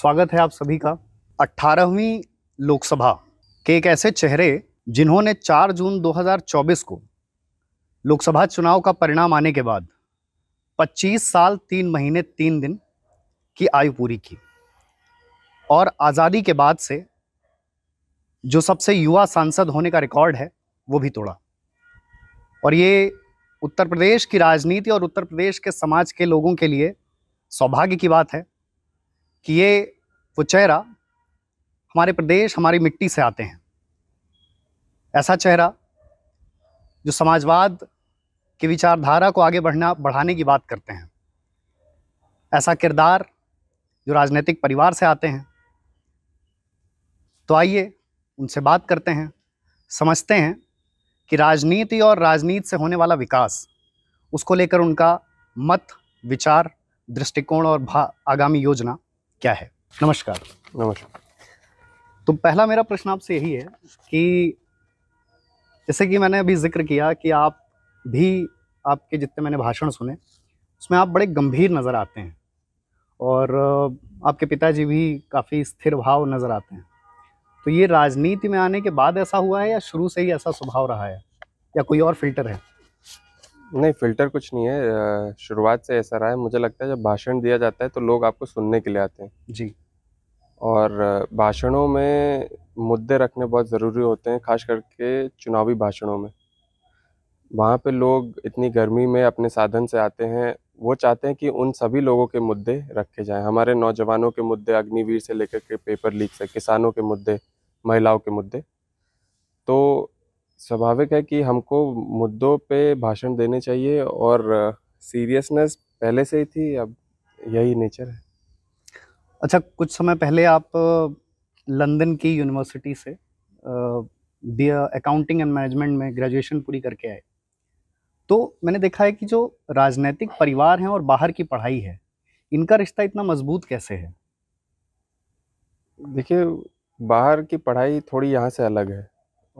स्वागत है आप सभी का 18वीं लोकसभा के एक ऐसे चेहरे जिन्होंने 4 जून 2024 को लोकसभा चुनाव का परिणाम आने के बाद 25 साल तीन महीने तीन दिन की आयु पूरी की और आज़ादी के बाद से जो सबसे युवा सांसद होने का रिकॉर्ड है वो भी तोड़ा और ये उत्तर प्रदेश की राजनीति और उत्तर प्रदेश के समाज के लोगों के लिए सौभाग्य की बात है कि ये वो चेहरा हमारे प्रदेश हमारी मिट्टी से आते हैं ऐसा चेहरा जो समाजवाद की विचारधारा को आगे बढ़ना बढ़ाने की बात करते हैं ऐसा किरदार जो राजनीतिक परिवार से आते हैं तो आइए उनसे बात करते हैं समझते हैं कि राजनीति और राजनीति से होने वाला विकास उसको लेकर उनका मत विचार दृष्टिकोण और आगामी योजना क्या है नमस्कार नमस्कार तो पहला मेरा प्रश्न आपसे यही है कि जैसे कि मैंने अभी जिक्र किया कि आप भी आपके जितने मैंने भाषण सुने उसमें आप बड़े गंभीर नज़र आते हैं और आपके पिताजी भी काफ़ी स्थिर भाव नज़र आते हैं तो ये राजनीति में आने के बाद ऐसा हुआ है या शुरू से ही ऐसा स्वभाव रहा है या कोई और फिल्टर है नहीं फिल्टर कुछ नहीं है शुरुआत से ऐसा रहा है मुझे लगता है जब भाषण दिया जाता है तो लोग आपको सुनने के लिए आते हैं जी और भाषणों में मुद्दे रखने बहुत ज़रूरी होते हैं खास करके चुनावी भाषणों में वहाँ पे लोग इतनी गर्मी में अपने साधन से आते हैं वो चाहते हैं कि उन सभी लोगों के मुद्दे रखे जाएं हमारे नौजवानों के मुद्दे अग्निवीर से लेकर के पेपर लीक से किसानों के मुद्दे महिलाओं के मुद्दे तो स्वाभाविक है कि हमको मुद्दों पे भाषण देने चाहिए और सीरियसनेस पहले से ही थी अब यही नेचर है अच्छा कुछ समय पहले आप लंदन की यूनिवर्सिटी से बी अकाउंटिंग एंड मैनेजमेंट में ग्रेजुएशन पूरी करके आए तो मैंने देखा है कि जो राजनीतिक परिवार हैं और बाहर की पढ़ाई है इनका रिश्ता इतना मजबूत कैसे है देखिए बाहर की पढ़ाई थोड़ी यहाँ से अलग है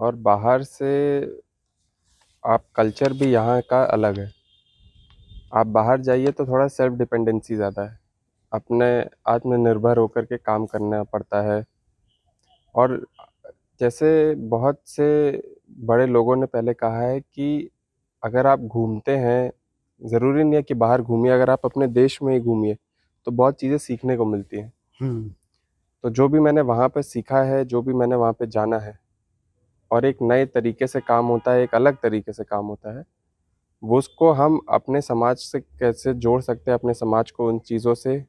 और बाहर से आप कल्चर भी यहाँ का अलग है आप बाहर जाइए तो थोड़ा सेल्फ डिपेंडेंसी ज़्यादा है अपने आत्मनिर्भर होकर के काम करना पड़ता है और जैसे बहुत से बड़े लोगों ने पहले कहा है कि अगर आप घूमते हैं ज़रूरी नहीं है कि बाहर घूमिए अगर आप अपने देश में ही घूमिए तो बहुत चीज़ें सीखने को मिलती हैं हम्म। तो जो भी मैंने वहाँ पर सीखा है जो भी मैंने वहाँ पर जाना है और एक नए तरीके से काम होता है एक अलग तरीके से काम होता है वो उसको हम अपने समाज से कैसे जोड़ सकते हैं अपने समाज को उन चीज़ों से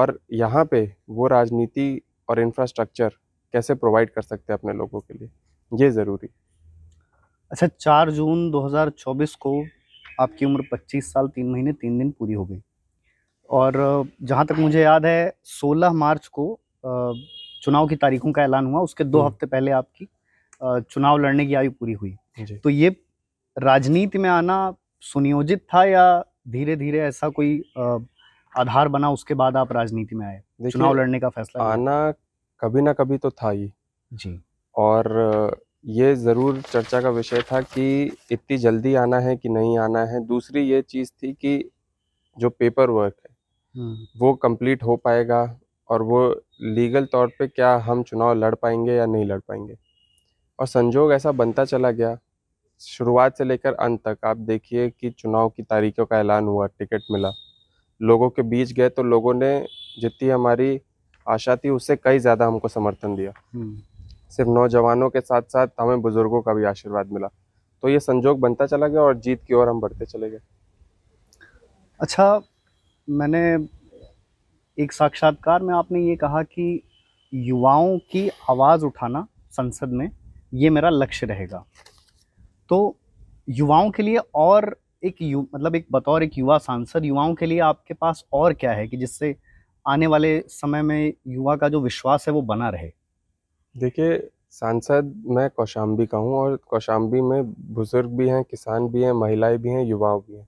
और यहाँ पे वो राजनीति और इंफ्रास्ट्रक्चर कैसे प्रोवाइड कर सकते हैं अपने लोगों के लिए ये ज़रूरी अच्छा चार जून 2024 को आपकी उम्र 25 साल तीन महीने तीन दिन पूरी हो गई और जहाँ तक मुझे याद है 16 मार्च को चुनाव की तारीखों का ऐलान हुआ उसके दो हम्म। हफ्ते पहले आपकी चुनाव लड़ने की आयु पूरी हुई तो ये राजनीति में आना सुनियोजित था या धीरे धीरे ऐसा कोई आधार बना उसके बाद आप राजनीति में आए चुनाव लड़ने का फैसला आना कभी ना कभी तो था ही जी और ये ज़रूर चर्चा का विषय था कि इतनी जल्दी आना है कि नहीं आना है दूसरी ये चीज़ थी कि जो पेपर वर्क है वो कंप्लीट हो पाएगा और वो लीगल तौर पे क्या हम चुनाव लड़ पाएंगे या नहीं लड़ पाएंगे और संजोग ऐसा बनता चला गया शुरुआत से लेकर अंत तक आप देखिए कि चुनाव की तारीखों का ऐलान हुआ टिकट मिला लोगों के बीच गए तो लोगों ने जितनी हमारी आशा थी उससे कई ज़्यादा हमको समर्थन दिया हम्म। सिर्फ नौजवानों के साथ साथ हमें बुज़ुर्गों का भी आशीर्वाद मिला तो ये संजोग बनता चला गया और जीत की ओर हम बढ़ते चले गए अच्छा मैंने एक साक्षात्कार में आपने ये कहा कि युवाओं की आवाज़ उठाना संसद में ये मेरा लक्ष्य रहेगा तो युवाओं के लिए और एक यु मतलब एक बतौर एक युवा सांसद युवाओं के लिए आपके पास और क्या है कि जिससे आने वाले समय में युवा का जो विश्वास है वो बना रहे देखिए सांसद मैं कौशाम्बी का हूँ और कौशाम्बी में बुज़ुर्ग भी हैं किसान भी हैं महिलाएं भी हैं युवाओं भी हैं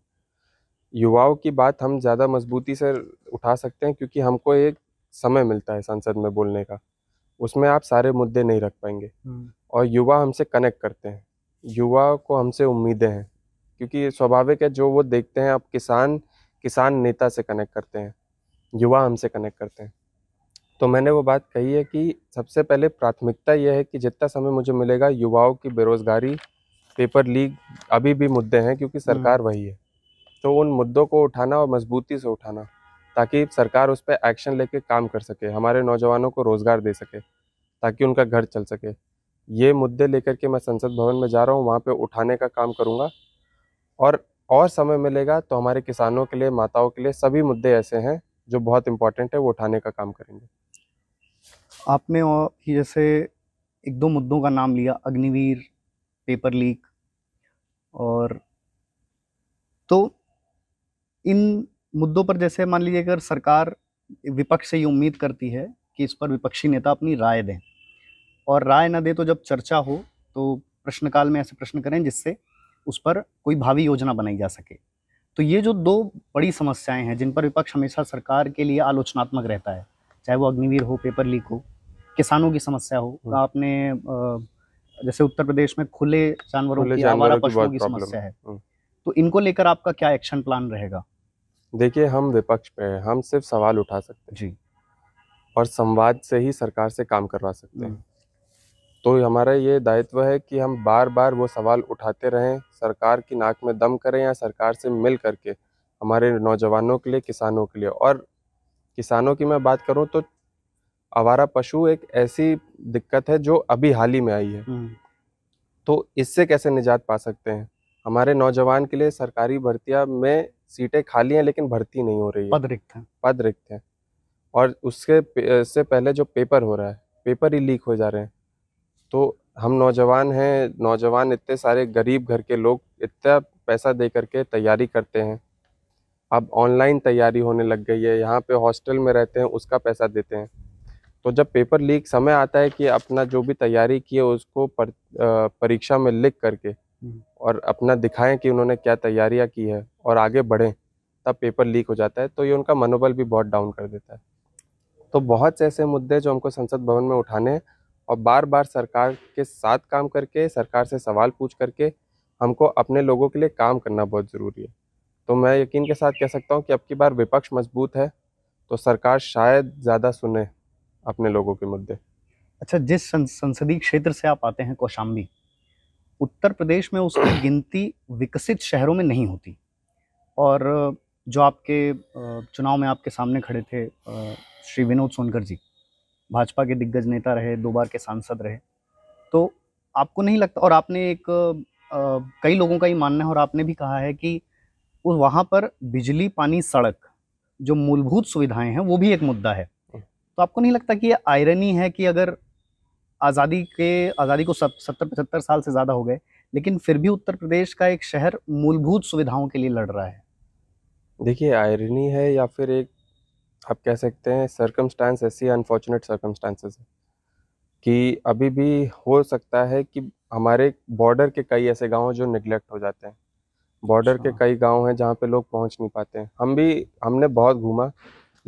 युवाओं की बात हम ज़्यादा मजबूती से उठा सकते हैं क्योंकि हमको एक समय मिलता है संसद में बोलने का उसमें आप सारे मुद्दे नहीं रख पाएंगे हम्म। और युवा हमसे कनेक्ट करते हैं युवा को हमसे उम्मीदें हैं क्योंकि स्वाभाविक है जो वो देखते हैं आप किसान किसान नेता से कनेक्ट करते हैं युवा हमसे कनेक्ट करते हैं तो मैंने वो बात कही है कि सबसे पहले प्राथमिकता यह है कि जितना समय मुझे मिलेगा युवाओं की बेरोज़गारी पेपर लीक अभी भी मुद्दे हैं क्योंकि सरकार हम्म। वही है तो उन मुद्दों को उठाना और मजबूती से उठाना ताकि सरकार उस पर एक्शन लेके काम कर सके हमारे नौजवानों को रोज़गार दे सके ताकि उनका घर चल सके ये मुद्दे लेकर के मैं संसद भवन में जा रहा हूँ वहाँ पे उठाने का काम करूँगा और और समय मिलेगा तो हमारे किसानों के लिए माताओं के लिए सभी मुद्दे ऐसे हैं जो बहुत इम्पोर्टेंट है वो उठाने का काम करेंगे आपने और जैसे एक दो मुद्दों का नाम लिया अग्निवीर पेपर लीक और तो इन मुद्दों पर जैसे मान लीजिए अगर सरकार विपक्ष से ये उम्मीद करती है कि इस पर विपक्षी नेता अपनी राय दें और राय ना दे तो जब चर्चा हो तो प्रश्नकाल में ऐसे प्रश्न करें जिससे उस पर कोई भावी योजना बनाई जा सके तो ये जो दो बड़ी समस्याएं हैं जिन पर विपक्ष हमेशा सरकार के लिए आलोचनात्मक रहता है चाहे वो अग्निवीर हो पेपर लीक हो किसानों की समस्या हो हम्म। आपने जैसे उत्तर प्रदेश में खुले जानवरों की पशुओं की समस्या है हम्म। तो इनको लेकर आपका क्या एक्शन प्लान रहेगा देखिए हम विपक्ष पे हैं हम सिर्फ सवाल उठा सकते हैं जी और संवाद से ही सरकार से काम करवा सकते हैं हम्म। तो हमारा ये दायित्व है कि हम बार बार वो सवाल उठाते रहें सरकार की नाक में दम करें या सरकार से मिल करके हमारे नौजवानों के लिए किसानों के लिए और किसानों की मैं बात करूं तो आवारा पशु एक ऐसी दिक्कत है जो अभी हाल ही में आई है हम्म। तो इससे कैसे निजात पा सकते हैं हमारे नौजवान के लिए सरकारी भर्तियां में सीटें खाली हैं लेकिन भर्ती नहीं हो रही है पद रिक्त हैं पद रिक्त है और उसके से पहले जो पेपर हो रहा है पेपर ही लीक हो जा रहे हैं तो हम नौजवान हैं नौजवान इतने सारे गरीब घर के लोग इतना पैसा दे करके तैयारी करते हैं अब ऑनलाइन तैयारी होने लग गई है यहाँ पे हॉस्टल में रहते हैं उसका पैसा देते हैं तो जब पेपर लीक समय आता है कि अपना जो भी तैयारी की है उसको परीक्षा में लिख करके और अपना दिखाएं कि उन्होंने क्या तैयारियां की है और आगे बढ़ें तब पेपर लीक हो जाता है तो ये उनका मनोबल भी बहुत डाउन कर देता है तो बहुत से ऐसे मुद्दे जो हमको संसद भवन में उठाने हैं और बार बार सरकार के साथ काम करके सरकार से सवाल पूछ करके हमको अपने लोगों के लिए काम करना बहुत ज़रूरी है तो मैं यकीन के साथ कह सकता हूँ कि अब की बार विपक्ष मजबूत है तो सरकार शायद ज़्यादा सुने अपने लोगों के मुद्दे अच्छा जिस संसदीय क्षेत्र से आप आते हैं कौशाम्बी उत्तर प्रदेश में उसकी गिनती विकसित शहरों में नहीं होती और जो आपके चुनाव में आपके सामने खड़े थे श्री विनोद सोनकर जी भाजपा के दिग्गज नेता रहे दो बार के सांसद रहे तो आपको नहीं लगता और आपने एक कई लोगों का ही मानना है और आपने भी कहा है कि उस वहाँ पर बिजली पानी सड़क जो मूलभूत सुविधाएं हैं वो भी एक मुद्दा है हम्म। तो आपको नहीं लगता कि ये आयरनी है कि अगर आज़ादी के आज़ादी को सब सत्तर पचहत्तर साल से ज़्यादा हो गए लेकिन फिर भी उत्तर प्रदेश का एक शहर मूलभूत सुविधाओं के लिए लड़ रहा है देखिए आयरनी है या फिर एक आप कह सकते हैं सर्कमस्टांस ऐसी अनफॉर्चुनेट सर्कमस्टांसेस है कि अभी भी हो सकता है कि हमारे बॉर्डर के कई ऐसे गांव जो निगलेक्ट हो जाते हैं बॉर्डर के अच्छा। कई गांव हैं जहां पे लोग पहुंच नहीं पाते हैं हम भी हमने बहुत घूमा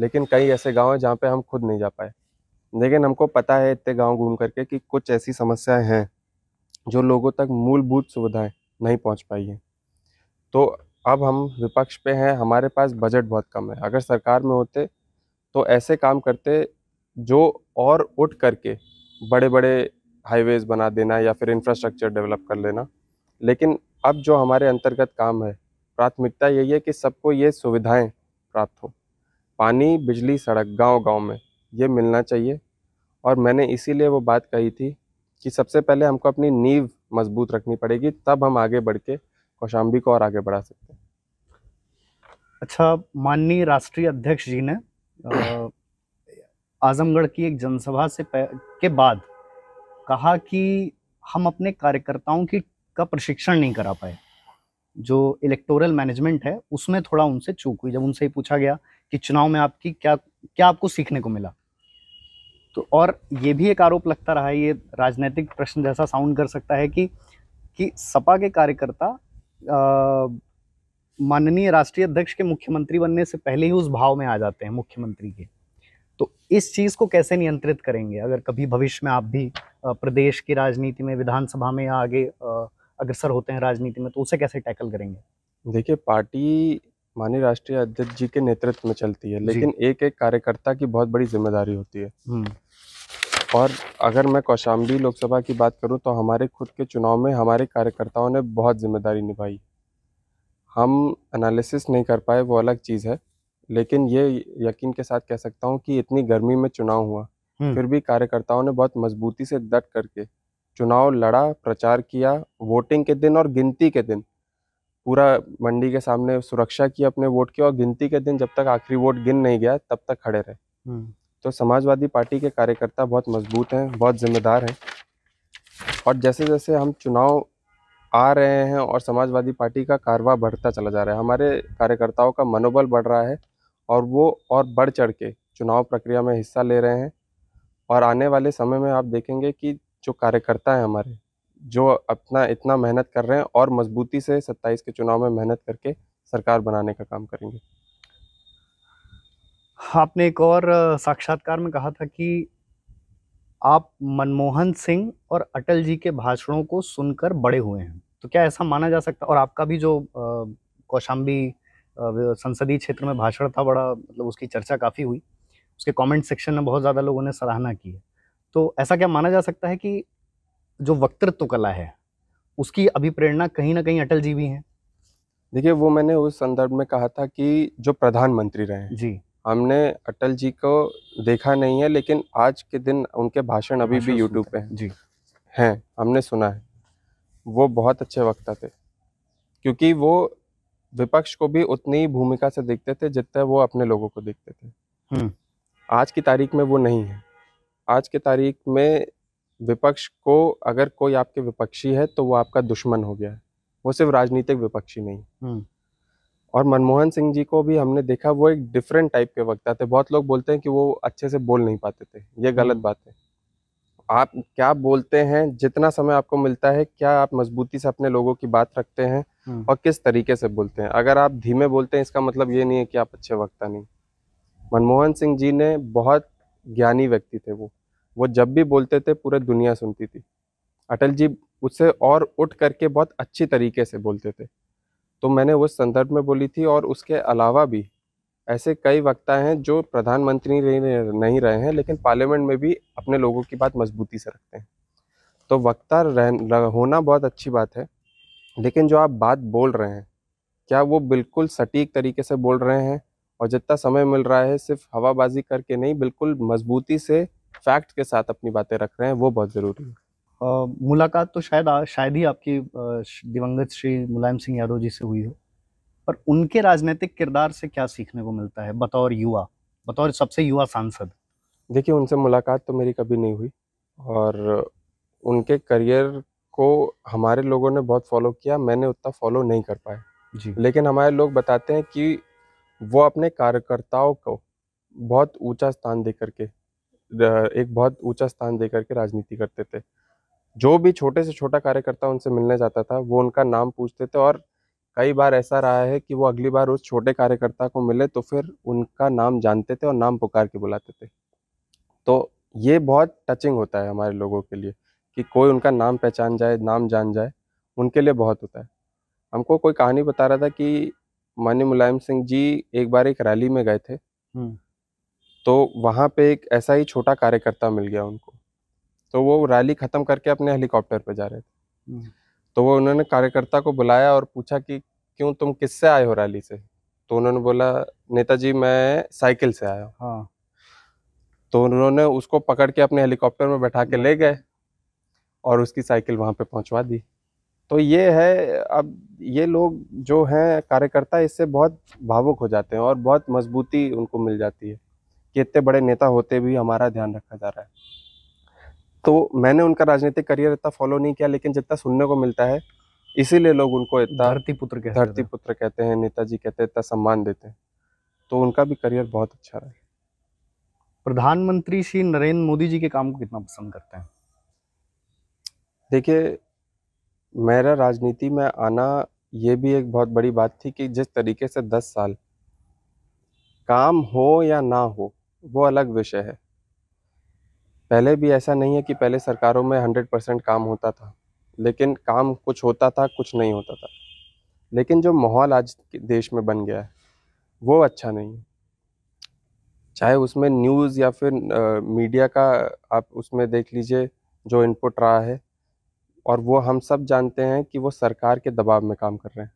लेकिन कई ऐसे गांव हैं जहां पे हम खुद नहीं जा पाए लेकिन हमको पता है इतने गांव घूम करके कि कुछ ऐसी समस्याएं हैं जो लोगों तक मूलभूत सुविधाएं नहीं पहुंच पाई हैं तो अब हम विपक्ष पे हैं हमारे पास बजट बहुत कम है अगर सरकार में होते तो ऐसे काम करते जो और उठ करके बड़े बड़े हाईवेज़ बना देना या फिर इंफ्रास्ट्रक्चर डेवलप कर लेना लेकिन अब जो हमारे अंतर्गत काम है प्राथमिकता यही है कि सबको ये सुविधाएं प्राप्त हो पानी बिजली सड़क गांव-गांव में ये मिलना चाहिए और मैंने इसीलिए वो बात कही थी कि सबसे पहले हमको अपनी नींव मजबूत रखनी पड़ेगी तब हम आगे बढ़ के कौशाम्बी को और आगे बढ़ा सकते हैं अच्छा माननीय राष्ट्रीय अध्यक्ष जी ने आजमगढ़ की एक जनसभा से के बाद कहा कि हम अपने कार्यकर्ताओं की का प्रशिक्षण नहीं करा पाए जो इलेक्टोरल मैनेजमेंट है उसमें थोड़ा उनसे चूक हुई जब उनसे ही पूछा गया कि चुनाव में आपकी क्या क्या आपको सीखने को मिला तो और ये भी एक आरोप लगता रहा है ये राजनीतिक प्रश्न जैसा साउंड कर सकता है कि कि सपा के कार्यकर्ता माननीय राष्ट्रीय अध्यक्ष के मुख्यमंत्री बनने से पहले ही उस भाव में आ जाते हैं मुख्यमंत्री के तो इस चीज़ को कैसे नियंत्रित करेंगे अगर कभी भविष्य में आप भी प्रदेश की राजनीति में विधानसभा में या आगे अग्रसर होते हैं राजनीति में तो उसे कैसे टैकल करेंगे देखिए पार्टी माननीय राष्ट्रीय अध्यक्ष जी के नेतृत्व में चलती है लेकिन एक एक कार्यकर्ता की बहुत बड़ी जिम्मेदारी होती है हम्म। और अगर मैं कौशाम्बी लोकसभा की बात करूं तो हमारे खुद के चुनाव में हमारे कार्यकर्ताओं ने बहुत ज़िम्मेदारी निभाई हम एनालिसिस नहीं कर पाए वो अलग चीज़ है लेकिन ये यकीन के साथ कह सकता हूँ कि इतनी गर्मी में चुनाव हुआ हम्म। फिर भी कार्यकर्ताओं ने बहुत मजबूती से डट करके चुनाव लड़ा प्रचार किया वोटिंग के दिन और गिनती के दिन पूरा मंडी के सामने सुरक्षा की अपने वोट की और गिनती के दिन जब तक आखिरी वोट गिन नहीं गया तब तक खड़े रहे हम्म। तो समाजवादी पार्टी के कार्यकर्ता बहुत मजबूत हैं बहुत ज़िम्मेदार हैं और जैसे जैसे हम चुनाव आ रहे हैं और समाजवादी पार्टी का कारवा बढ़ता चला जा रहा है हमारे कार्यकर्ताओं का मनोबल बढ़ रहा है और वो और बढ़ चढ़ के चुनाव प्रक्रिया में हिस्सा ले रहे हैं और आने वाले समय में आप देखेंगे कि जो कार्यकर्ता हैं हमारे जो अपना इतना मेहनत कर रहे हैं और मजबूती से 27 के चुनाव में मेहनत करके सरकार बनाने का काम करेंगे आपने एक और साक्षात्कार में कहा था कि आप मनमोहन सिंह और अटल जी के भाषणों को सुनकर बड़े हुए हैं तो क्या ऐसा माना जा सकता और आपका भी जो कौशाम्बी संसदीय क्षेत्र में भाषण था बड़ा मतलब उसकी चर्चा काफ़ी हुई उसके कमेंट सेक्शन में बहुत ज़्यादा लोगों ने सराहना की है तो ऐसा क्या माना जा सकता है कि जो वक्तृत्व कला है उसकी अभिप्रेरणा कहीं ना कहीं अटल जी भी हैं देखिए वो मैंने उस संदर्भ में कहा था कि जो प्रधानमंत्री रहे जी हमने अटल जी को देखा नहीं है लेकिन आज के दिन उनके भाषण अभी भी यूट्यूब पे हैं जी हैं हमने सुना है वो बहुत अच्छे वक्ता थे क्योंकि वो विपक्ष को भी उतनी भूमिका से देखते थे जितना वो अपने लोगों को देखते थे हम्म। आज की तारीख में वो नहीं है आज की तारीख में विपक्ष को अगर कोई आपके विपक्षी है तो वो आपका दुश्मन हो गया है वो सिर्फ राजनीतिक विपक्षी नहीं और मनमोहन सिंह जी को भी हमने देखा वो एक डिफरेंट टाइप के वक्ता थे बहुत लोग बोलते हैं कि वो अच्छे से बोल नहीं पाते थे ये गलत हम्म। बात है आप क्या बोलते हैं जितना समय आपको मिलता है क्या आप मजबूती से अपने लोगों की बात रखते हैं हम्म। और किस तरीके से बोलते हैं अगर आप धीमे बोलते हैं इसका मतलब ये नहीं है कि आप अच्छे वक्ता नहीं मनमोहन सिंह जी ने बहुत ज्ञानी व्यक्ति थे वो वो जब भी बोलते थे पूरे दुनिया सुनती थी अटल जी उससे और उठ करके बहुत अच्छी तरीके से बोलते थे तो मैंने उस संदर्भ में बोली थी और उसके अलावा भी ऐसे कई वक्ता हैं जो प्रधानमंत्री नहीं रहे हैं लेकिन पार्लियामेंट में भी अपने लोगों की बात मजबूती से रखते हैं तो वक्ता रह होना बहुत अच्छी बात है लेकिन जो आप बात बोल रहे हैं क्या वो बिल्कुल सटीक तरीके से बोल रहे हैं और जितना समय मिल रहा है सिर्फ हवाबाजी करके नहीं बिल्कुल मजबूती से फैक्ट के साथ अपनी बातें रख रहे हैं वो बहुत ज़रूरी है मुलाकात तो शायद आ, शायद ही आपकी दिवंगत श्री मुलायम सिंह यादव जी से हुई हो पर उनके राजनीतिक किरदार से क्या सीखने को मिलता है बतौर युवा बतौर सबसे युवा सांसद देखिए उनसे मुलाकात तो मेरी कभी नहीं हुई और उनके करियर को हमारे लोगों ने बहुत फॉलो किया मैंने उतना फॉलो नहीं कर पाया जी लेकिन हमारे लोग बताते हैं कि वो अपने कार्यकर्ताओं को बहुत ऊंचा स्थान दे करके एक बहुत ऊंचा स्थान दे करके राजनीति करते थे जो भी छोटे से छोटा कार्यकर्ता उनसे मिलने जाता था वो उनका नाम पूछते थे और कई बार ऐसा रहा है कि वो अगली बार उस छोटे कार्यकर्ता को मिले तो फिर उनका नाम जानते थे और नाम पुकार के बुलाते थे तो ये बहुत टचिंग होता है हमारे लोगों के लिए कि कोई उनका नाम पहचान जाए नाम जान जाए उनके लिए बहुत होता है हमको कोई कहानी बता रहा था कि मान्य मुलायम सिंह जी एक बार एक रैली में गए थे हम्म। तो वहाँ पे एक ऐसा ही छोटा कार्यकर्ता मिल गया उनको तो वो रैली ख़त्म करके अपने हेलीकॉप्टर पर जा रहे थे हम्म। तो वो उन्होंने कार्यकर्ता को बुलाया और पूछा कि क्यों तुम किससे आए हो रैली से तो उन्होंने बोला नेताजी मैं साइकिल से आया हाँ। तो उन्होंने उसको पकड़ के अपने हेलीकॉप्टर में बैठा के हम्म। ले गए और उसकी साइकिल वहाँ पे पहुँचवा दी तो ये है अब ये लोग जो हैं कार्यकर्ता इससे बहुत भावुक हो जाते हैं और बहुत मजबूती उनको मिल जाती है कि इतने बड़े नेता होते भी हमारा ध्यान रखा जा रहा है तो मैंने उनका राजनीतिक करियर इतना फॉलो नहीं किया लेकिन जितना सुनने को मिलता है इसीलिए लोग उनको धरती पुत्र कहते धरती पुत्र कहते हैं नेताजी कहते हैं इतना सम्मान देते हैं तो उनका भी करियर बहुत अच्छा रहा प्रधानमंत्री श्री नरेंद्र मोदी जी के काम को कितना पसंद करते हैं देखिए मेरा राजनीति में आना ये भी एक बहुत बड़ी बात थी कि जिस तरीके से दस साल काम हो या ना हो वो अलग विषय है पहले भी ऐसा नहीं है कि पहले सरकारों में हंड्रेड परसेंट काम होता था लेकिन काम कुछ होता था कुछ नहीं होता था लेकिन जो माहौल आज देश में बन गया है वो अच्छा नहीं है चाहे उसमें न्यूज़ या फिर आ, मीडिया का आप उसमें देख लीजिए जो इनपुट रहा है और वो हम सब जानते हैं कि वो सरकार के दबाव में काम कर रहे हैं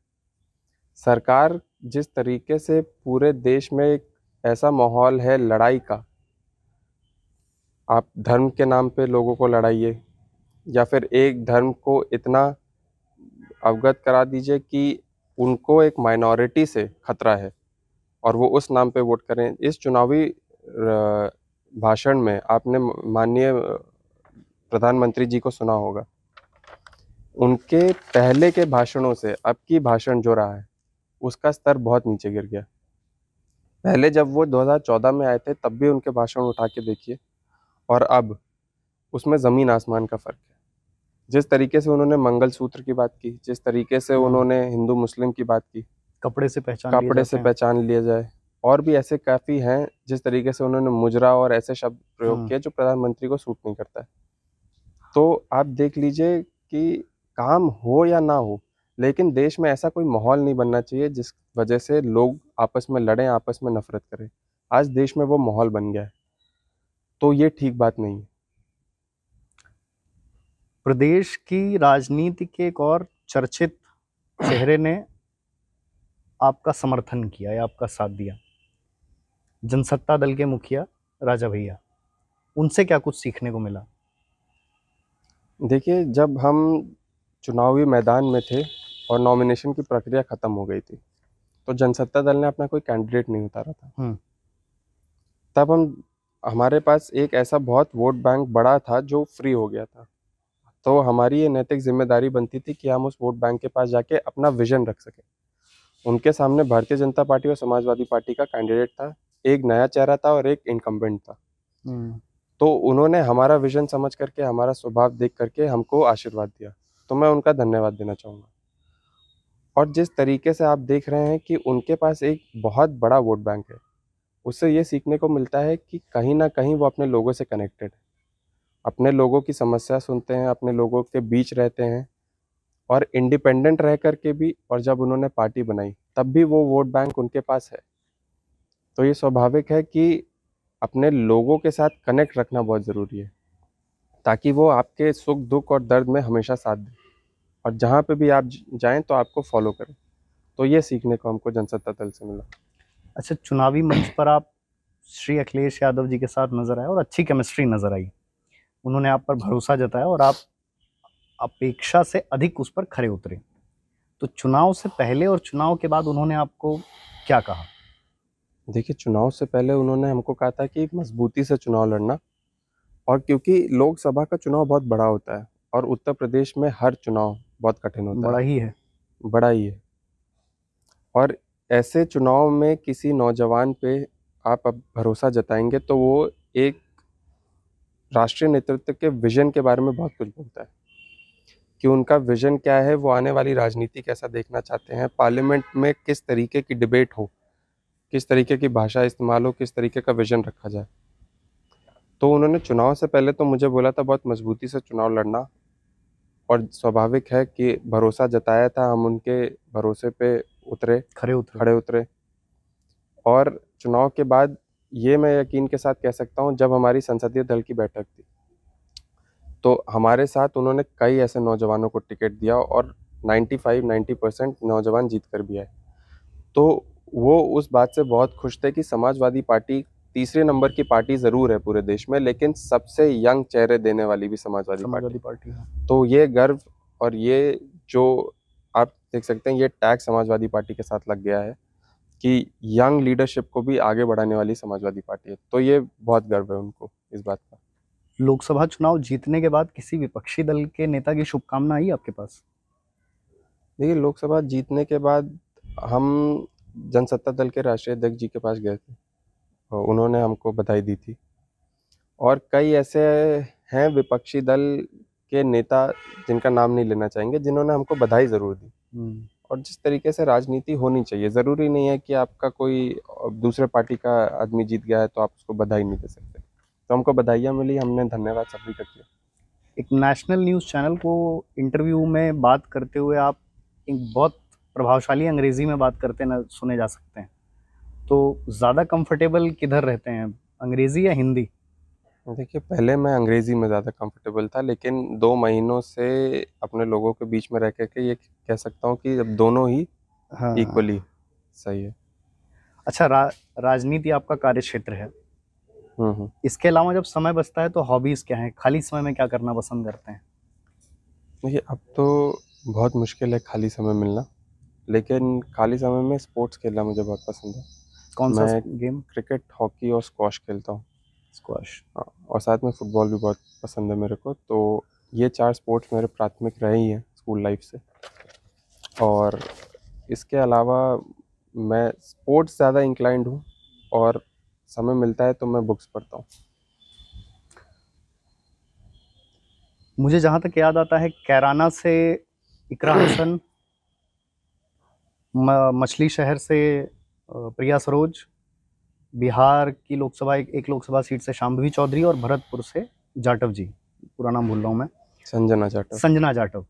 सरकार जिस तरीके से पूरे देश में एक ऐसा माहौल है लड़ाई का आप धर्म के नाम पे लोगों को लड़ाइए या फिर एक धर्म को इतना अवगत करा दीजिए कि उनको एक माइनॉरिटी से खतरा है और वो उस नाम पे वोट करें इस चुनावी भाषण में आपने माननीय प्रधानमंत्री जी को सुना होगा उनके पहले के भाषणों से अब की भाषण जो रहा है उसका स्तर बहुत नीचे गिर गया पहले जब वो 2014 में आए थे तब भी उनके भाषण उठा के देखिए और अब उसमें ज़मीन आसमान का फ़र्क है जिस तरीके से उन्होंने मंगल सूत्र की बात की जिस तरीके से हम्म। उन्होंने हिंदू मुस्लिम की बात की कपड़े से पहचान कपड़े से पहचान लिया जाए और भी ऐसे काफ़ी हैं जिस तरीके से उन्होंने मुजरा और ऐसे शब्द प्रयोग हम्म। किए जो प्रधानमंत्री को सूट नहीं करता है तो आप देख लीजिए कि काम हो या ना हो लेकिन देश में ऐसा कोई माहौल नहीं बनना चाहिए जिस वजह से लोग आपस में लड़ें आपस में नफरत करें आज देश में वो माहौल बन गया है तो ये ठीक बात नहीं है प्रदेश की राजनीति के एक और चर्चित चेहरे ने आपका समर्थन किया या आपका साथ दिया जनसत्ता दल के मुखिया राजा भैया उनसे क्या कुछ सीखने को मिला देखिए जब हम चुनावी मैदान में थे और नॉमिनेशन की प्रक्रिया ख़त्म हो गई थी तो जनसत्ता दल ने अपना कोई कैंडिडेट नहीं उतारा था हम्म। तब हम हमारे पास एक ऐसा बहुत वोट बैंक बड़ा था जो फ्री हो गया था तो हमारी ये नैतिक जिम्मेदारी बनती थी कि हम उस वोट बैंक के पास जाके अपना विजन रख सकें उनके सामने भारतीय जनता पार्टी और समाजवादी पार्टी का कैंडिडेट था एक नया चेहरा था और एक इनकम्बेंट था हम्म। तो उन्होंने हमारा विजन समझ करके हमारा स्वभाव देख करके हमको आशीर्वाद दिया तो मैं उनका धन्यवाद देना चाहूँगा और जिस तरीके से आप देख रहे हैं कि उनके पास एक बहुत बड़ा वोट बैंक है उससे ये सीखने को मिलता है कि कहीं ना कहीं वो अपने लोगों से कनेक्टेड है अपने लोगों की समस्या सुनते हैं अपने लोगों के बीच रहते हैं और इंडिपेंडेंट रह कर के भी और जब उन्होंने पार्टी बनाई तब भी वो वोट बैंक उनके पास है तो ये स्वाभाविक है कि अपने लोगों के साथ कनेक्ट रखना बहुत ज़रूरी है ताकि वो आपके सुख दुख और दर्द में हमेशा साथ दें और जहाँ पे भी आप जाएं तो आपको फॉलो करें तो ये सीखने को हमको जनसत्ता दल से मिला अच्छा चुनावी मंच पर आप श्री अखिलेश यादव जी के साथ नज़र आए और अच्छी केमिस्ट्री नज़र आई उन्होंने आप पर भरोसा जताया और आप अपेक्षा से अधिक उस पर खड़े उतरे तो चुनाव से पहले और चुनाव के बाद उन्होंने आपको क्या कहा देखिए चुनाव से पहले उन्होंने हमको कहा था कि मजबूती से चुनाव लड़ना और क्योंकि लोकसभा का चुनाव बहुत बड़ा होता है और उत्तर प्रदेश में हर चुनाव बहुत कठिन होता बड़ा है बड़ा ही है बड़ा ही है और ऐसे चुनाव में किसी नौजवान पे आप अब भरोसा जताएंगे तो वो एक राष्ट्रीय नेतृत्व के विजन के बारे में बहुत कुछ बोलता है कि उनका विजन क्या है वो आने वाली राजनीति कैसा देखना चाहते हैं पार्लियामेंट में किस तरीके की डिबेट हो किस तरीके की भाषा इस्तेमाल हो किस तरीके का विजन रखा जाए तो उन्होंने चुनाव से पहले तो मुझे बोला था बहुत मजबूती से चुनाव लड़ना और स्वाभाविक है कि भरोसा जताया था हम उनके भरोसे पे उतरे खड़े उतरे खड़े उतरे और चुनाव के बाद ये मैं यकीन के साथ कह सकता हूँ जब हमारी संसदीय दल की बैठक थी तो हमारे साथ उन्होंने कई ऐसे नौजवानों को टिकट दिया और 95 90 परसेंट नौजवान जीत कर भी आए तो वो उस बात से बहुत खुश थे कि समाजवादी पार्टी तीसरे नंबर की पार्टी ज़रूर है पूरे देश में लेकिन सबसे यंग चेहरे देने वाली भी समाजवादी, समाजवादी पार्टी, पार्टी है। तो ये गर्व और ये जो आप देख सकते हैं ये टैग समाजवादी पार्टी के साथ लग गया है कि यंग लीडरशिप को भी आगे बढ़ाने वाली समाजवादी पार्टी है तो ये बहुत गर्व है उनको इस बात का लोकसभा चुनाव जीतने के बाद किसी विपक्षी दल के नेता की शुभकामना आई आपके पास देखिए लोकसभा जीतने के बाद हम जनसत्ता दल के राष्ट्रीय अध्यक्ष जी के पास गए थे और उन्होंने हमको बधाई दी थी और कई ऐसे हैं विपक्षी दल के नेता जिनका नाम नहीं लेना चाहेंगे जिन्होंने हमको बधाई ज़रूर दी हम्म। और जिस तरीके से राजनीति होनी चाहिए ज़रूरी नहीं है कि आपका कोई दूसरे पार्टी का आदमी जीत गया है तो आप उसको बधाई नहीं दे सकते तो हमको बधाइयाँ मिली हमने धन्यवाद सभी का किया एक नेशनल न्यूज़ चैनल को इंटरव्यू में बात करते हुए आप एक बहुत प्रभावशाली अंग्रेज़ी में बात करते ना सुने जा सकते हैं तो ज़्यादा कंफर्टेबल किधर रहते हैं अंग्रेज़ी या हिंदी देखिए पहले मैं अंग्रेज़ी में ज़्यादा कंफर्टेबल था लेकिन दो महीनों से अपने लोगों के बीच में रह कर के ये कह सकता हूँ कि अब दोनों ही हाँ। सही है अच्छा रा, राजनीति आपका कार्य क्षेत्र है इसके अलावा जब समय बचता है तो हॉबीज़ क्या हैं खाली समय में क्या करना पसंद करते हैं देखिए अब तो बहुत मुश्किल है खाली समय मिलना लेकिन खाली समय में स्पोर्ट्स खेलना मुझे बहुत पसंद है कौन सा गेम क्रिकेट हॉकी और स्क्वाश खेलता हूँ स्क्वाश हाँ और साथ में फ़ुटबॉल भी बहुत पसंद है मेरे को तो ये चार स्पोर्ट्स मेरे प्राथमिक रहे ही हैं स्कूल लाइफ से और इसके अलावा मैं स्पोर्ट्स ज़्यादा इंक्लाइंड हूँ और समय मिलता है तो मैं बुक्स पढ़ता हूँ मुझे जहाँ तक याद आता है कैराना से इकरा हसन मछली शहर से प्रिया सरोज बिहार की लोकसभा एक, एक लोकसभा सीट से शाम्भवी चौधरी और भरतपुर से जाटव जी पूरा नाम भूल रहा हूँ मैं संजना जाटव संजना जाटव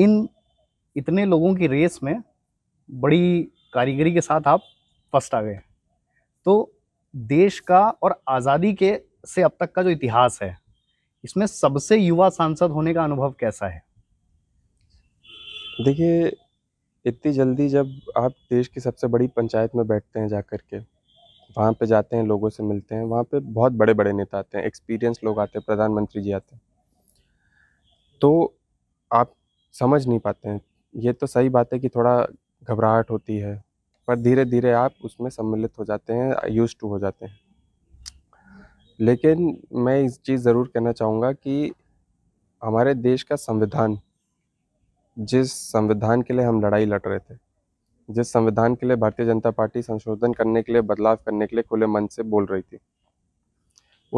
इन इतने लोगों की रेस में बड़ी कारीगरी के साथ आप फर्स्ट आ गए तो देश का और आज़ादी के से अब तक का जो इतिहास है इसमें सबसे युवा सांसद होने का अनुभव कैसा है देखिए इतनी जल्दी जब आप देश की सबसे बड़ी पंचायत में बैठते हैं जा कर के वहाँ पे जाते हैं लोगों से मिलते हैं वहाँ पे बहुत बड़े बड़े नेता आते हैं एक्सपीरियंस लोग आते हैं प्रधानमंत्री जी आते हैं तो आप समझ नहीं पाते हैं ये तो सही बात है कि थोड़ा घबराहट होती है पर धीरे धीरे आप उसमें सम्मिलित हो जाते हैं यूज टू हो जाते हैं लेकिन मैं इस चीज़ ज़रूर कहना चाहूँगा कि हमारे देश का संविधान जिस संविधान के लिए हम लड़ाई लड़ रहे थे जिस संविधान के लिए भारतीय जनता पार्टी संशोधन करने के लिए बदलाव करने के लिए खुले मन से बोल रही थी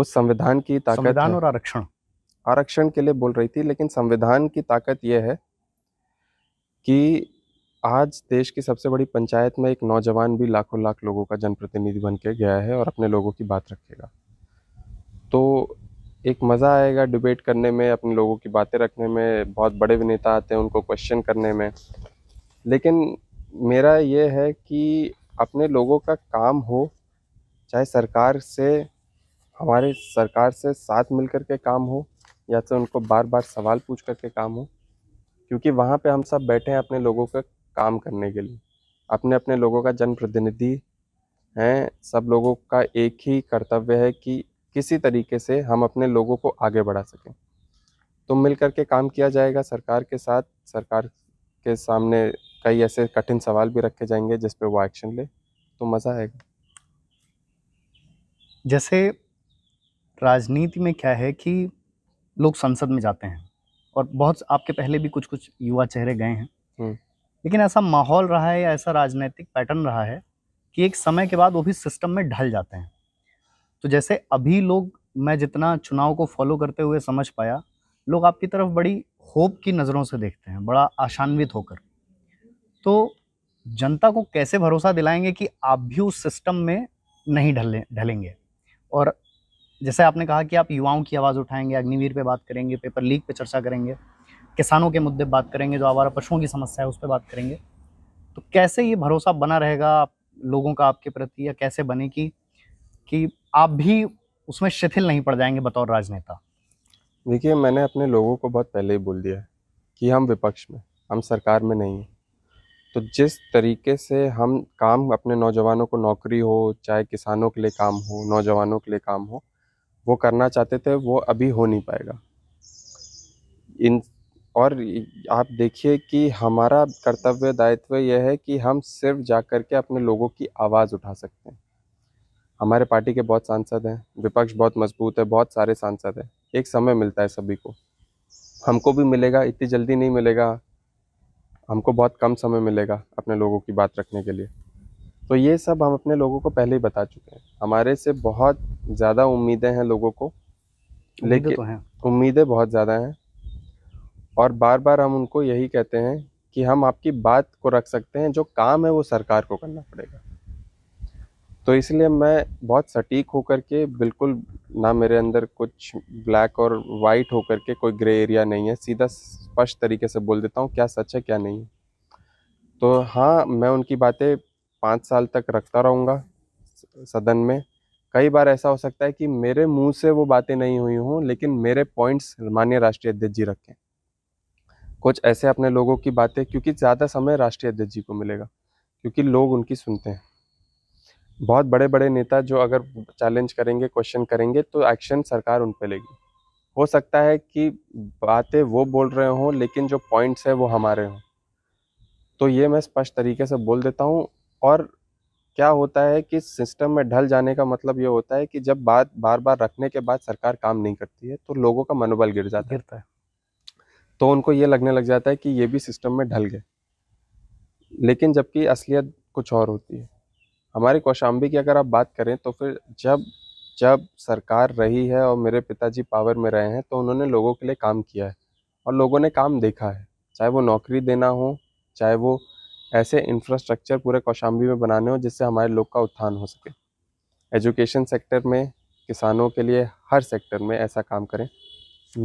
उस संविधान की ताकत संविधान और आरक्षण आरक्षण के लिए बोल रही थी लेकिन संविधान की ताकत यह है कि आज देश की सबसे बड़ी पंचायत में एक नौजवान भी लाखों लाख लोगों का जनप्रतिनिधि बन के गया है और अपने लोगों की बात रखेगा तो एक मज़ा आएगा डिबेट करने में अपने लोगों की बातें रखने में बहुत बड़े भी नेता आते हैं उनको क्वेश्चन करने में लेकिन मेरा ये है कि अपने लोगों का काम हो चाहे सरकार से हमारे सरकार से साथ मिल कर के काम हो या तो उनको बार बार सवाल पूछ कर के काम हो क्योंकि वहाँ पे हम सब बैठे हैं अपने लोगों का काम करने के लिए अपने अपने लोगों का जनप्रतिनिधि हैं सब लोगों का एक ही कर्तव्य है कि किसी तरीके से हम अपने लोगों को आगे बढ़ा सकें तो मिल के काम किया जाएगा सरकार के साथ सरकार के सामने कई ऐसे कठिन सवाल भी रखे जाएंगे जिस पर वो एक्शन ले तो मज़ा आएगा जैसे राजनीति में क्या है कि लोग संसद में जाते हैं और बहुत आपके पहले भी कुछ कुछ युवा चेहरे गए हैं हम्म। लेकिन ऐसा माहौल रहा है या ऐसा राजनीतिक पैटर्न रहा है कि एक समय के बाद वो भी सिस्टम में ढल जाते हैं तो जैसे अभी लोग मैं जितना चुनाव को फॉलो करते हुए समझ पाया लोग आपकी तरफ बड़ी होप की नज़रों से देखते हैं बड़ा आशान्वित होकर तो जनता को कैसे भरोसा दिलाएंगे कि आप भी उस सिस्टम में नहीं ढले ढलेंगे और जैसे आपने कहा कि आप युवाओं की आवाज़ उठाएंगे अग्निवीर पे बात करेंगे पेपर लीक पे चर्चा करेंगे किसानों के मुद्दे बात करेंगे जो आवारा पशुओं की समस्या है उस पर बात करेंगे तो कैसे ये भरोसा बना रहेगा लोगों का आपके प्रति या कैसे बने कि कि आप भी उसमें शिथिल नहीं पड़ जाएंगे बतौर राजनेता देखिए मैंने अपने लोगों को बहुत पहले ही बोल दिया है कि हम विपक्ष में हम सरकार में नहीं हैं तो जिस तरीके से हम काम अपने नौजवानों को नौकरी हो चाहे किसानों के लिए काम हो नौजवानों के लिए काम हो वो करना चाहते थे वो अभी हो नहीं पाएगा इन और आप देखिए कि हमारा कर्तव्य दायित्व यह है कि हम सिर्फ जा कर के अपने लोगों की आवाज़ उठा सकते हैं हमारे पार्टी के बहुत सांसद हैं विपक्ष बहुत मजबूत है बहुत सारे सांसद हैं एक समय मिलता है सभी को हमको भी मिलेगा इतनी जल्दी नहीं मिलेगा हमको बहुत कम समय मिलेगा अपने लोगों की बात रखने के लिए तो ये सब हम अपने लोगों को पहले ही बता चुके हैं हमारे से बहुत ज़्यादा उम्मीदें हैं लोगों को लेकिन तो उम्मीदें बहुत ज़्यादा हैं और बार बार हम उनको यही कहते हैं कि हम आपकी बात को रख सकते हैं जो काम है वो सरकार को करना पड़ेगा तो इसलिए मैं बहुत सटीक होकर के बिल्कुल ना मेरे अंदर कुछ ब्लैक और वाइट होकर के कोई ग्रे एरिया नहीं है सीधा स्पष्ट तरीके से बोल देता हूँ क्या सच है क्या नहीं तो हाँ मैं उनकी बातें पाँच साल तक रखता रहूँगा सदन में कई बार ऐसा हो सकता है कि मेरे मुंह से वो बातें नहीं हुई हों लेकिन मेरे पॉइंट्स माननीय राष्ट्रीय अध्यक्ष जी रखें कुछ ऐसे अपने लोगों की बातें क्योंकि ज़्यादा समय राष्ट्रीय अध्यक्ष जी को मिलेगा क्योंकि लोग उनकी सुनते हैं बहुत बड़े बड़े नेता जो अगर चैलेंज करेंगे क्वेश्चन करेंगे तो एक्शन सरकार उन पर लेगी हो सकता है कि बातें वो बोल रहे हों लेकिन जो पॉइंट्स हैं वो हमारे हों तो ये मैं स्पष्ट तरीके से बोल देता हूँ और क्या होता है कि सिस्टम में ढल जाने का मतलब ये होता है कि जब बात बार बार रखने के बाद सरकार काम नहीं करती है तो लोगों का मनोबल गिर जाता गिरता है तो उनको ये लगने लग जाता है कि ये भी सिस्टम में ढल गए लेकिन जबकि असलियत कुछ और होती है हमारे कौशाम्बी की अगर आप बात करें तो फिर जब जब सरकार रही है और मेरे पिताजी पावर में रहे हैं तो उन्होंने लोगों के लिए काम किया है और लोगों ने काम देखा है चाहे वो नौकरी देना हो चाहे वो ऐसे इंफ्रास्ट्रक्चर पूरे कौशाम्बी में बनाने हो जिससे हमारे लोग का उत्थान हो सके एजुकेशन सेक्टर में किसानों के लिए हर सेक्टर में ऐसा काम करें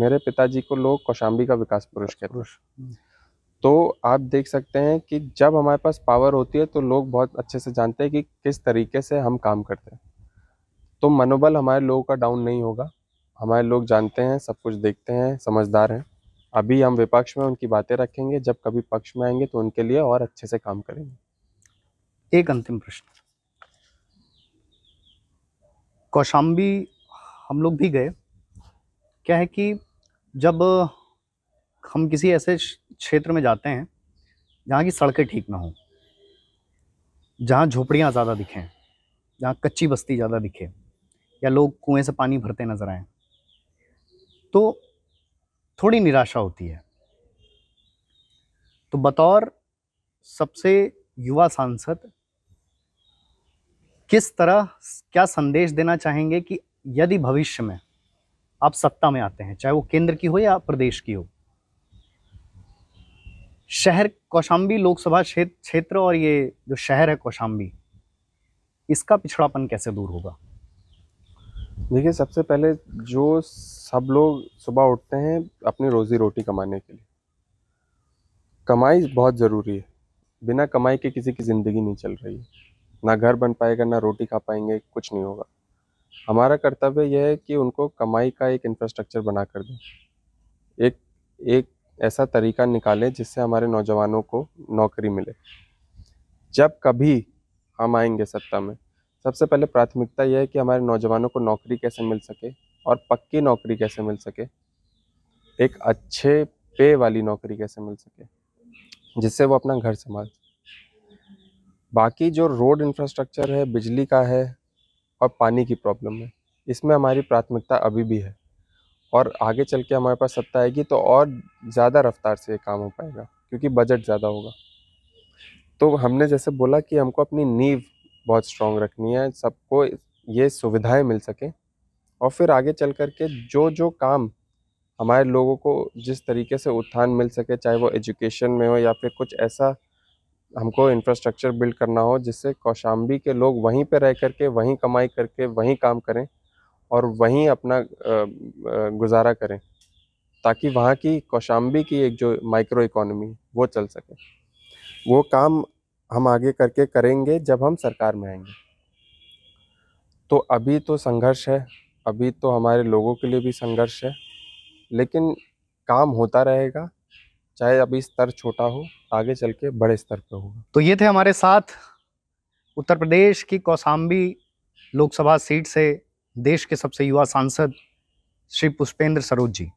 मेरे पिताजी को लोग कौशाम्बी का विकास पुरुष कहते हैं तो आप देख सकते हैं कि जब हमारे पास पावर होती है तो लोग बहुत अच्छे से जानते हैं कि किस तरीके से हम काम करते हैं तो मनोबल हमारे लोगों का डाउन नहीं होगा हमारे लोग जानते हैं सब कुछ देखते हैं समझदार हैं अभी हम विपक्ष में उनकी बातें रखेंगे जब कभी पक्ष में आएंगे तो उनके लिए और अच्छे से काम करेंगे एक अंतिम प्रश्न कौशाम्बी हम लोग भी गए क्या है कि जब हम किसी ऐसे क्षेत्र में जाते हैं जहाँ की सड़कें ठीक ना हों जहाँ झोपड़ियाँ ज़्यादा दिखें जहाँ कच्ची बस्ती ज़्यादा दिखे या लोग कुएं से पानी भरते नज़र आए तो थोड़ी निराशा होती है तो बतौर सबसे युवा सांसद किस तरह क्या संदेश देना चाहेंगे कि यदि भविष्य में आप सत्ता में आते हैं चाहे वो केंद्र की हो या प्रदेश की हो शहर कौशाम्बी लोकसभा क्षेत्र और ये जो शहर है कौशाम्बी इसका पिछड़ापन कैसे दूर होगा देखिए सबसे पहले जो सब लोग सुबह उठते हैं अपनी रोज़ी रोटी कमाने के लिए कमाई बहुत ज़रूरी है बिना कमाई के किसी की ज़िंदगी नहीं चल रही है ना घर बन पाएगा ना रोटी खा पाएंगे कुछ नहीं होगा हमारा कर्तव्य यह है कि उनको कमाई का एक इंफ्रास्ट्रक्चर बना कर दें एक एक ऐसा तरीका निकालें जिससे हमारे नौजवानों को नौकरी मिले जब कभी हम आएंगे सत्ता में सबसे पहले प्राथमिकता यह है कि हमारे नौजवानों को नौकरी कैसे मिल सके और पक्की नौकरी कैसे मिल सके एक अच्छे पे वाली नौकरी कैसे मिल सके जिससे वो अपना घर संभाल सके बाकी जो रोड इंफ्रास्ट्रक्चर है बिजली का है और पानी की प्रॉब्लम है इसमें हमारी प्राथमिकता अभी भी है और आगे चल के हमारे पास सत्ता आएगी तो और ज़्यादा रफ्तार से ये काम हो पाएगा क्योंकि बजट ज़्यादा होगा तो हमने जैसे बोला कि हमको अपनी नींव बहुत स्ट्रॉन्ग रखनी है सबको ये सुविधाएं मिल सकें और फिर आगे चल कर के जो जो काम हमारे लोगों को जिस तरीके से उत्थान मिल सके चाहे वो एजुकेशन में हो या फिर कुछ ऐसा हमको इंफ्रास्ट्रक्चर बिल्ड करना हो जिससे कौशाम्बी के लोग वहीं पर रह करके वहीं कमाई करके वहीं काम करें और वहीं अपना गुजारा करें ताकि वहाँ की कौशाम्बी की एक जो माइक्रो इकोनॉमी वो चल सके वो काम हम आगे करके करेंगे जब हम सरकार में आएंगे तो अभी तो संघर्ष है अभी तो हमारे लोगों के लिए भी संघर्ष है लेकिन काम होता रहेगा चाहे अभी स्तर छोटा हो आगे चल के बड़े स्तर पर होगा तो ये थे हमारे साथ उत्तर प्रदेश की कौसाम्बी लोकसभा सीट से देश के सबसे युवा सांसद श्री पुष्पेंद्र सरोज जी